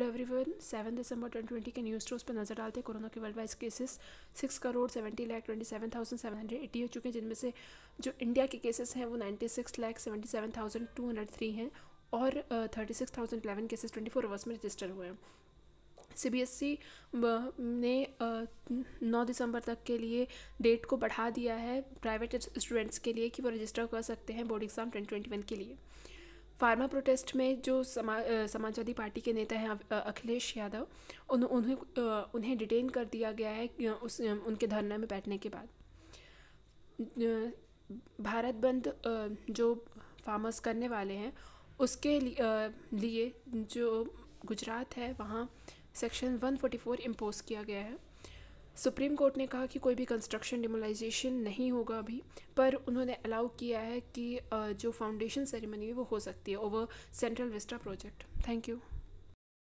hello everyone seven December twenty के news stores पर नजर डालते हैं कोरोना के world wise cases six crore seventy lakh twenty seven thousand seven hundred eighty हो चुके हैं जिनमें से जो इंडिया के केसेस हैं वो ninety six lakh seventy seven thousand two hundred three हैं और thirty six thousand eleven cases twenty four hours में रजिस्टर हुए हैं सी ने नौ दिसंबर तक के लिए डेट को बढ़ा दिया है प्राइवेट स्टूडेंट्स के लिए कि वो रजिस्टर कर सकते हैं board exam twenty twenty one के लिए फार्मा प्रोटेस्ट में जो समा समाजवादी पार्टी के नेता हैं अखिलेश यादव उन उन्हें उन्हें डिटेन कर दिया गया है उस उनके धरने में बैठने के बाद भारत बंद जो फार्मर्स करने वाले हैं उसके लिए जो गुजरात है वहाँ सेक्शन 144 फोर्टी इम्पोज किया गया है सुप्रीम कोर्ट ने कहा कि कोई भी कंस्ट्रक्शन डिमोलाइजेशन नहीं होगा अभी पर उन्होंने अलाउ किया है कि जो फाउंडेशन सेरेमनी वो हो सकती है over central vista project thank you